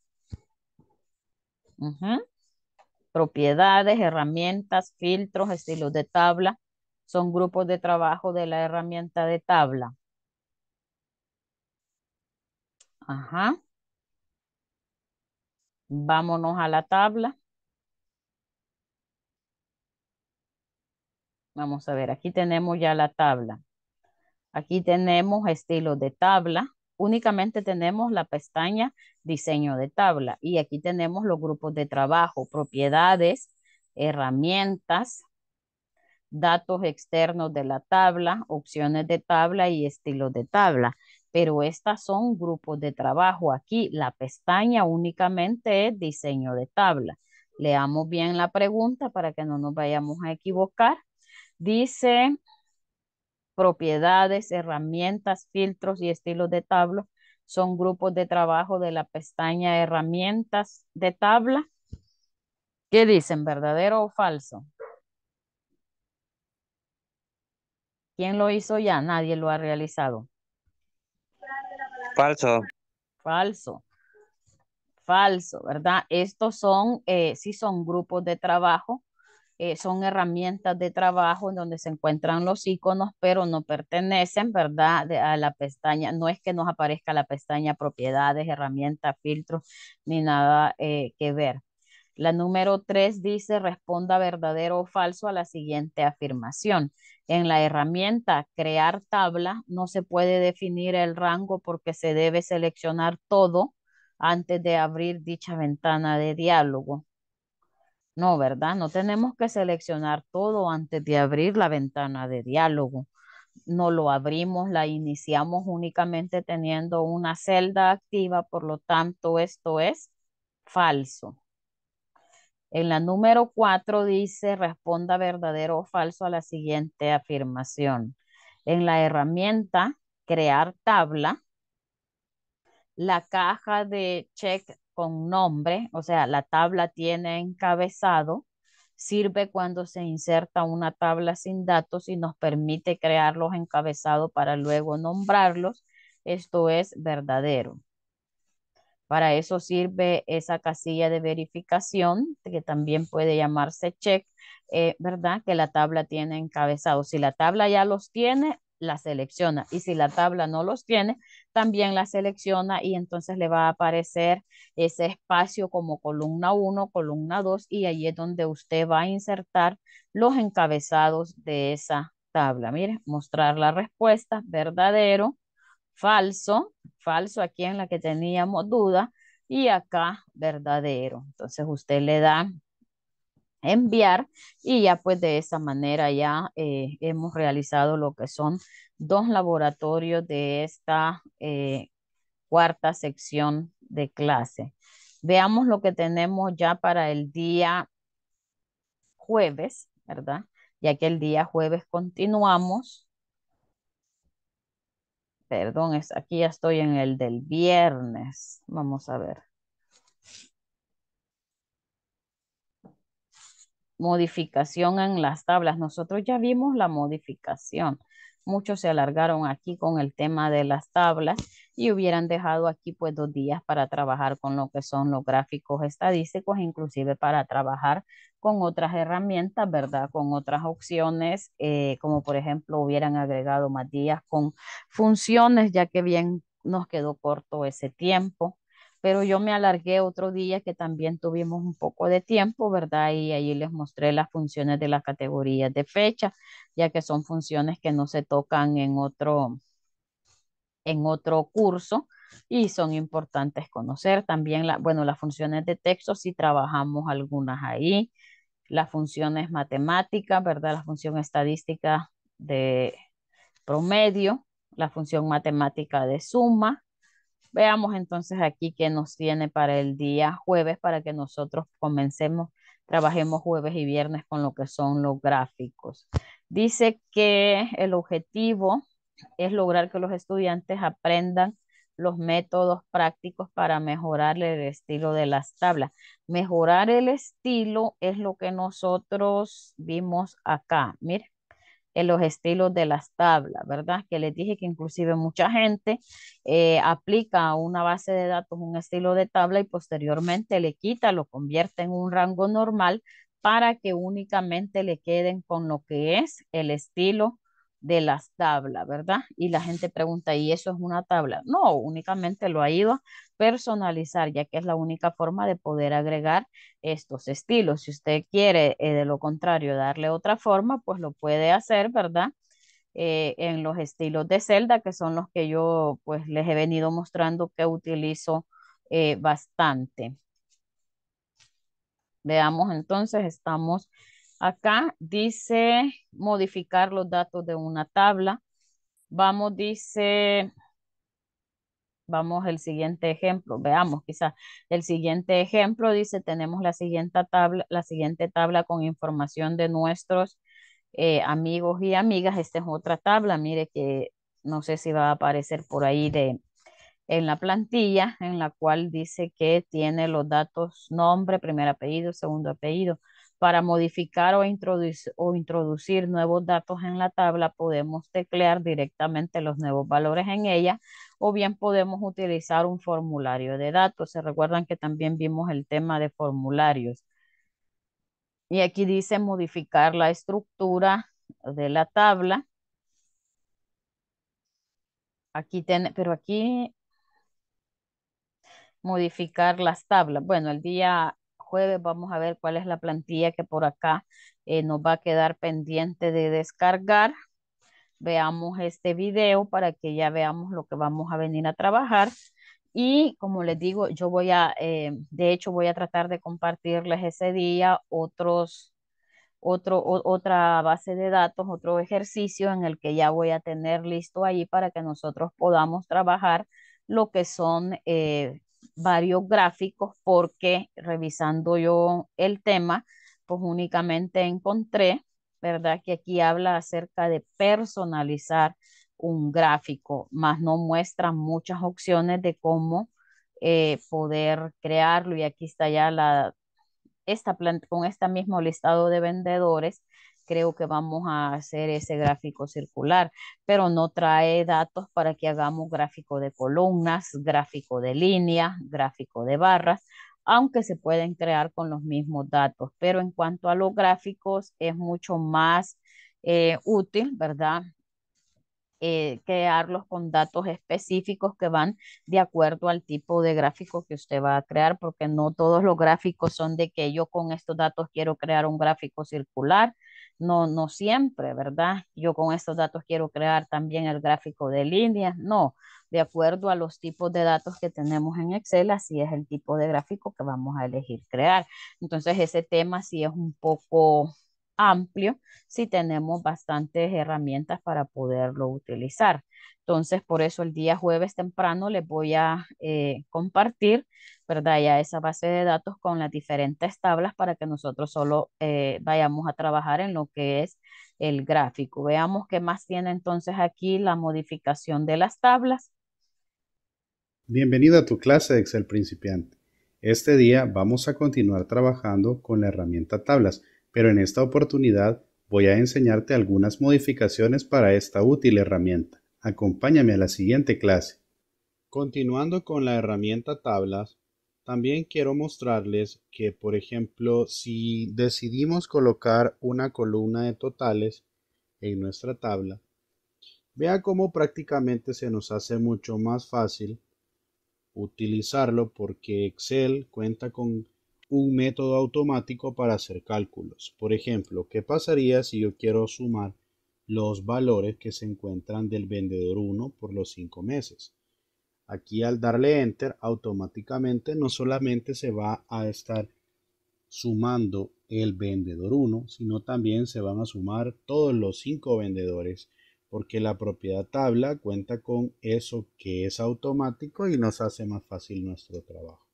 Propiedades, herramientas, filtros, estilos de tabla son grupos de trabajo de la herramienta de tabla. Ajá. Vámonos a la tabla. Vamos a ver, aquí tenemos ya la tabla. Aquí tenemos estilo de tabla. Únicamente tenemos la pestaña diseño de tabla. Y aquí tenemos los grupos de trabajo, propiedades, herramientas, datos externos de la tabla, opciones de tabla y estilos de tabla. Pero estas son grupos de trabajo. Aquí la pestaña únicamente es diseño de tabla. Leamos bien la pregunta para que no nos vayamos a equivocar. Dice propiedades, herramientas, filtros y estilos de tabla son grupos de trabajo de la pestaña herramientas de tabla. ¿Qué dicen? ¿Verdadero o falso? ¿Quién lo hizo ya? Nadie lo ha realizado. Falso. Falso. Falso, ¿verdad? Estos son, eh, sí son grupos de trabajo eh, son herramientas de trabajo en donde se encuentran los iconos, pero no pertenecen, ¿verdad? a la pestaña, no es que nos aparezca la pestaña propiedades, herramientas, filtros, ni nada eh, que ver. La número tres dice, responda verdadero o falso a la siguiente afirmación. En la herramienta crear tabla no se puede definir el rango porque se debe seleccionar todo antes de abrir dicha ventana de diálogo. No, ¿verdad? No tenemos que seleccionar todo antes de abrir la ventana de diálogo. No lo abrimos, la iniciamos únicamente teniendo una celda activa, por lo tanto esto es falso. En la número 4 dice responda verdadero o falso a la siguiente afirmación. En la herramienta crear tabla, la caja de check con nombre, o sea, la tabla tiene encabezado, sirve cuando se inserta una tabla sin datos y nos permite crear los encabezados para luego nombrarlos. Esto es verdadero. Para eso sirve esa casilla de verificación, que también puede llamarse check, eh, ¿verdad? Que la tabla tiene encabezado. Si la tabla ya los tiene, la selecciona. Y si la tabla no los tiene, también la selecciona y entonces le va a aparecer ese espacio como columna 1, columna 2 y ahí es donde usted va a insertar los encabezados de esa tabla. Mire, mostrar la respuesta, verdadero, falso, falso aquí en la que teníamos duda y acá verdadero. Entonces usted le da enviar y ya pues de esa manera ya eh, hemos realizado lo que son dos laboratorios de esta eh, cuarta sección de clase. Veamos lo que tenemos ya para el día jueves, ¿verdad? Ya que el día jueves continuamos. Perdón, es, aquí ya estoy en el del viernes. Vamos a ver. modificación en las tablas. Nosotros ya vimos la modificación. Muchos se alargaron aquí con el tema de las tablas y hubieran dejado aquí pues dos días para trabajar con lo que son los gráficos estadísticos, inclusive para trabajar con otras herramientas, ¿verdad? Con otras opciones, eh, como por ejemplo hubieran agregado más días con funciones, ya que bien nos quedó corto ese tiempo pero yo me alargué otro día que también tuvimos un poco de tiempo, ¿verdad? Y ahí les mostré las funciones de las categorías de fecha, ya que son funciones que no se tocan en otro, en otro curso y son importantes conocer. También, la, bueno, las funciones de texto, si trabajamos algunas ahí, las funciones matemáticas, ¿verdad? La función estadística de promedio, la función matemática de suma, Veamos entonces aquí qué nos tiene para el día jueves para que nosotros comencemos, trabajemos jueves y viernes con lo que son los gráficos. Dice que el objetivo es lograr que los estudiantes aprendan los métodos prácticos para mejorar el estilo de las tablas. Mejorar el estilo es lo que nosotros vimos acá. Mire, los estilos de las tablas, ¿verdad? Que les dije que inclusive mucha gente eh, aplica a una base de datos un estilo de tabla y posteriormente le quita, lo convierte en un rango normal para que únicamente le queden con lo que es el estilo de las tablas, ¿verdad? Y la gente pregunta, ¿y eso es una tabla? No, únicamente lo ha ido a personalizar, ya que es la única forma de poder agregar estos estilos. Si usted quiere, eh, de lo contrario, darle otra forma, pues lo puede hacer, ¿verdad? Eh, en los estilos de celda, que son los que yo pues les he venido mostrando que utilizo eh, bastante. Veamos entonces, estamos Acá dice modificar los datos de una tabla. Vamos, dice, vamos el siguiente ejemplo, veamos quizás. El siguiente ejemplo dice, tenemos la siguiente tabla, la siguiente tabla con información de nuestros eh, amigos y amigas. Esta es otra tabla, mire que no sé si va a aparecer por ahí de, en la plantilla, en la cual dice que tiene los datos, nombre, primer apellido, segundo apellido. Para modificar o, introducir, nuevos datos en la tabla, podemos teclear directamente los nuevos valores en ella o bien podemos utilizar un formulario de datos. Se recuerdan que también vimos el tema de formularios. Y aquí dice modificar la estructura de la tabla. Aquí ten, pero aquí modificar las tablas. Bueno, el día jueves vamos a ver cuál es la plantilla que por acá eh, nos va a quedar pendiente de descargar. Veamos este video para que ya veamos lo que vamos a venir a trabajar. Y como les digo, yo voy a, eh, de hecho voy a tratar de compartirles ese día otros, otro, otra base de datos, otro ejercicio en el que ya voy a tener listo ahí para que nosotros podamos trabajar lo que son eh, varios gráficos porque revisando yo el tema, pues únicamente encontré, ¿verdad? Que aquí habla acerca de personalizar un gráfico, más no muestra muchas opciones de cómo eh, poder crearlo y aquí está ya la, esta, con este mismo listado de vendedores creo que vamos a hacer ese gráfico circular, pero no trae datos para que hagamos gráfico de columnas, gráfico de líneas, gráfico de barras, aunque se pueden crear con los mismos datos, pero en cuanto a los gráficos es mucho más eh, útil, ¿verdad? Eh, crearlos con datos específicos que van de acuerdo al tipo de gráfico que usted va a crear, porque no todos los gráficos son de que yo con estos datos quiero crear un gráfico circular, no, no siempre, ¿verdad? Yo con estos datos quiero crear también el gráfico de líneas, no, de acuerdo a los tipos de datos que tenemos en Excel, así es el tipo de gráfico que vamos a elegir crear. Entonces, ese tema sí es un poco amplio, si tenemos bastantes herramientas para poderlo utilizar. Entonces, por eso el día jueves temprano les voy a eh, compartir ¿verdad? Ya esa base de datos con las diferentes tablas para que nosotros solo eh, vayamos a trabajar en lo que es el gráfico. Veamos qué más tiene entonces aquí la modificación de las tablas. Bienvenido a tu clase de Excel principiante. Este día vamos a continuar trabajando con la herramienta tablas, pero en esta oportunidad voy a enseñarte algunas modificaciones para esta útil herramienta. Acompáñame a la siguiente clase. Continuando con la herramienta tablas, también quiero mostrarles que, por ejemplo, si decidimos colocar una columna de totales en nuestra tabla, vea cómo prácticamente se nos hace mucho más fácil utilizarlo porque Excel cuenta con un método automático para hacer cálculos. Por ejemplo, ¿qué pasaría si yo quiero sumar los valores que se encuentran del vendedor 1 por los 5 meses? Aquí al darle enter automáticamente no solamente se va a estar sumando el vendedor 1, sino también se van a sumar todos los 5 vendedores porque la propiedad tabla cuenta con eso que es automático y nos hace más fácil nuestro trabajo.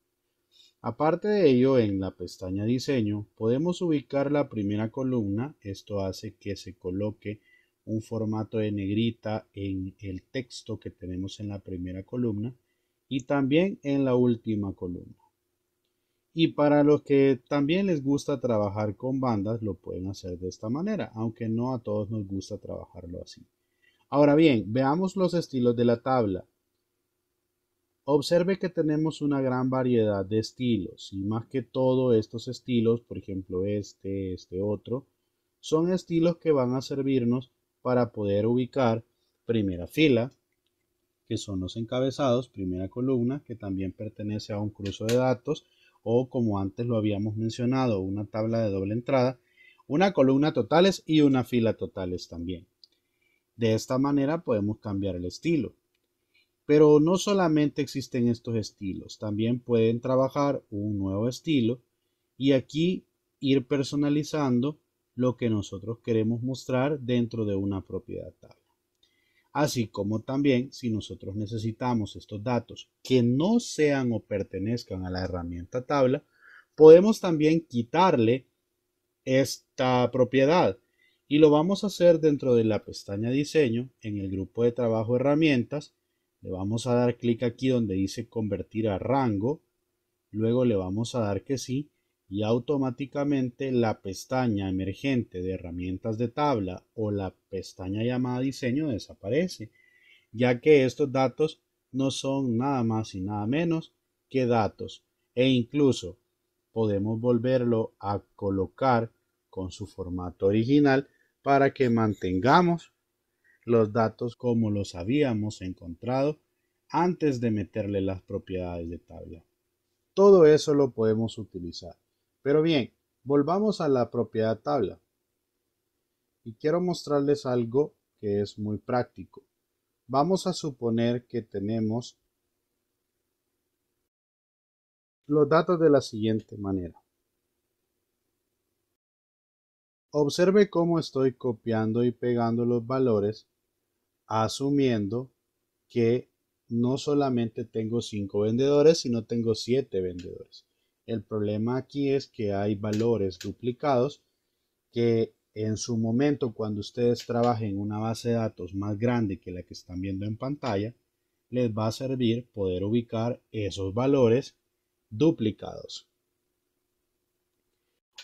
Aparte de ello, en la pestaña diseño podemos ubicar la primera columna, esto hace que se coloque un formato de negrita en el texto que tenemos en la primera columna y también en la última columna. Y para los que también les gusta trabajar con bandas, lo pueden hacer de esta manera, aunque no a todos nos gusta trabajarlo así. Ahora bien, veamos los estilos de la tabla. Observe que tenemos una gran variedad de estilos y más que todo estos estilos, por ejemplo este, este otro, son estilos que van a servirnos para poder ubicar primera fila, que son los encabezados, primera columna, que también pertenece a un cruce de datos, o como antes lo habíamos mencionado, una tabla de doble entrada, una columna totales y una fila totales también. De esta manera podemos cambiar el estilo. Pero no solamente existen estos estilos, también pueden trabajar un nuevo estilo y aquí ir personalizando lo que nosotros queremos mostrar dentro de una propiedad tabla. Así como también si nosotros necesitamos estos datos que no sean o pertenezcan a la herramienta tabla, podemos también quitarle esta propiedad y lo vamos a hacer dentro de la pestaña diseño en el grupo de trabajo herramientas le vamos a dar clic aquí donde dice convertir a rango luego le vamos a dar que sí y automáticamente la pestaña emergente de herramientas de tabla o la pestaña llamada diseño desaparece, ya que estos datos no son nada más y nada menos que datos e incluso podemos volverlo a colocar con su formato original para que mantengamos los datos como los habíamos encontrado antes de meterle las propiedades de tabla. Todo eso lo podemos utilizar. Pero bien, volvamos a la propiedad tabla. Y quiero mostrarles algo que es muy práctico. Vamos a suponer que tenemos los datos de la siguiente manera. Observe cómo estoy copiando y pegando los valores asumiendo que no solamente tengo 5 vendedores, sino tengo 7 vendedores. El problema aquí es que hay valores duplicados que en su momento cuando ustedes trabajen una base de datos más grande que la que están viendo en pantalla, les va a servir poder ubicar esos valores duplicados.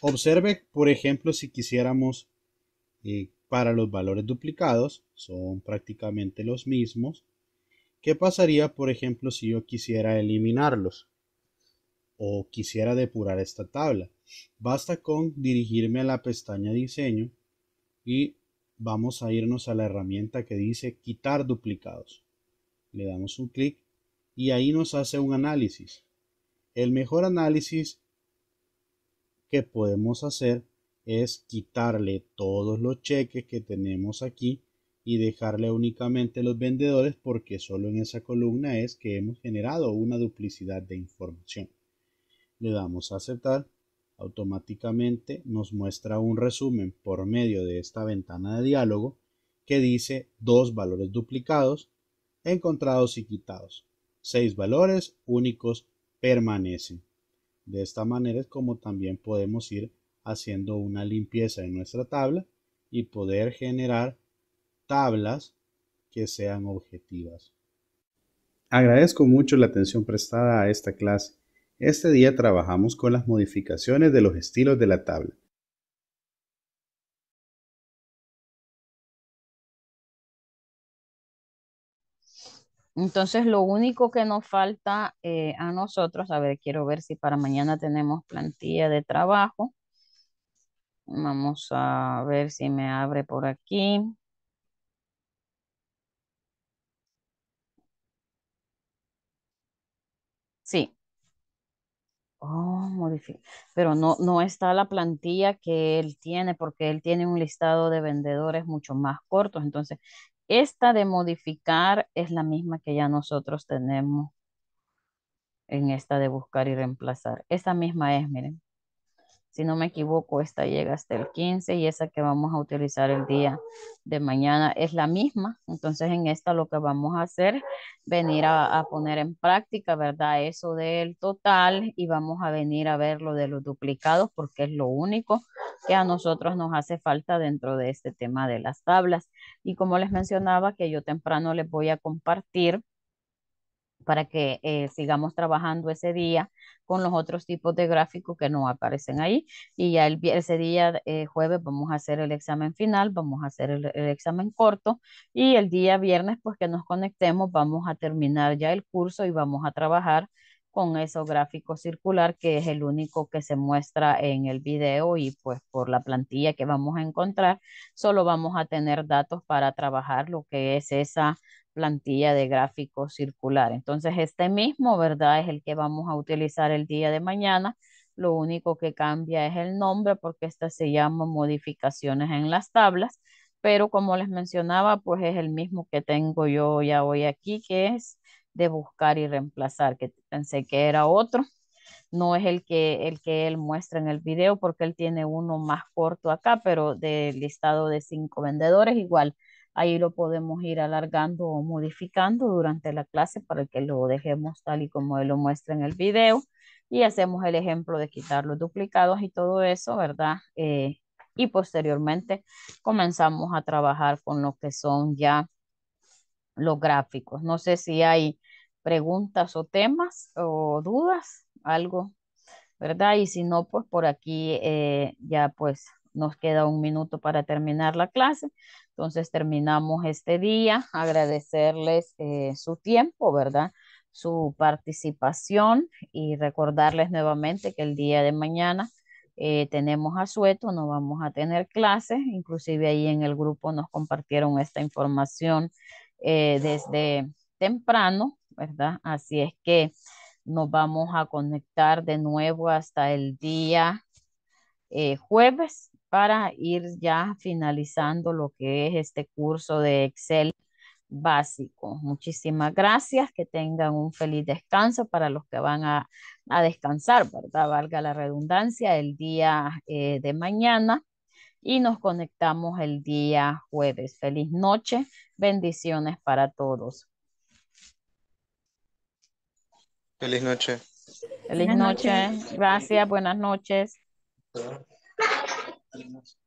Observe, por ejemplo, si quisiéramos eh, para los valores duplicados, son prácticamente los mismos. ¿Qué pasaría, por ejemplo, si yo quisiera eliminarlos? o quisiera depurar esta tabla. Basta con dirigirme a la pestaña diseño y vamos a irnos a la herramienta que dice quitar duplicados. Le damos un clic y ahí nos hace un análisis. El mejor análisis que podemos hacer es quitarle todos los cheques que tenemos aquí y dejarle únicamente los vendedores porque solo en esa columna es que hemos generado una duplicidad de información le damos a aceptar, automáticamente nos muestra un resumen por medio de esta ventana de diálogo que dice dos valores duplicados, encontrados y quitados. Seis valores únicos permanecen. De esta manera es como también podemos ir haciendo una limpieza en nuestra tabla y poder generar tablas que sean objetivas. Agradezco mucho la atención prestada a esta clase. Este día trabajamos con las modificaciones de los estilos de la tabla. Entonces, lo único que nos falta eh, a nosotros, a ver, quiero ver si para mañana tenemos plantilla de trabajo. Vamos a ver si me abre por aquí. Oh, pero no, no está la plantilla que él tiene, porque él tiene un listado de vendedores mucho más cortos. Entonces, esta de modificar es la misma que ya nosotros tenemos en esta de buscar y reemplazar. Esa misma es, miren. Si no me equivoco, esta llega hasta el 15 y esa que vamos a utilizar el día de mañana es la misma. Entonces en esta lo que vamos a hacer, venir a, a poner en práctica, ¿verdad? Eso del total y vamos a venir a ver lo de los duplicados porque es lo único que a nosotros nos hace falta dentro de este tema de las tablas. Y como les mencionaba que yo temprano les voy a compartir para que eh, sigamos trabajando ese día con los otros tipos de gráficos que no aparecen ahí. Y ya el, ese día eh, jueves vamos a hacer el examen final, vamos a hacer el, examen corto y el día viernes pues que nos conectemos vamos a terminar ya el curso y vamos a trabajar con ese gráfico circular que es el único que se muestra en el video y pues por la plantilla que vamos a encontrar solo vamos a tener datos para trabajar lo que es esa plantilla de gráfico circular. Entonces, este mismo, ¿verdad? Es el que vamos a utilizar el día de mañana. Lo único que cambia es el nombre porque esta se llama modificaciones en las tablas, pero como les mencionaba, pues es el mismo que tengo yo ya hoy aquí, que es de buscar y reemplazar, que pensé que era otro. No es el que, el que él muestra en el video porque él tiene uno más corto acá, pero del listado de cinco vendedores igual Ahí lo podemos ir alargando o modificando durante la clase para que lo dejemos tal y como lo muestra en el video. Y hacemos el ejemplo de quitar los duplicados y todo eso, ¿verdad? Eh, y posteriormente comenzamos a trabajar con lo que son ya los gráficos. No sé si hay preguntas o temas o dudas, algo, ¿verdad? Y si no, pues por aquí eh, ya pues nos queda un minuto para terminar la clase. Entonces terminamos este día, agradecerles eh, su tiempo, ¿verdad? Su participación y recordarles nuevamente que el día de mañana tenemos eh, tenemos asueto, no vamos a tener clases, inclusive ahí en el grupo nos compartieron esta información eh, desde temprano, ¿verdad? Así es que nos vamos a conectar de nuevo hasta el día jueves para ir ya finalizando lo que es este curso de Excel básico. Muchísimas gracias, que tengan un feliz descanso para los que van a, descansar, ¿verdad? Valga la redundancia, el día eh, de mañana y nos conectamos el día jueves. Feliz noche, bendiciones para todos. Feliz noche. Feliz noche, gracias, buenas noches. Además.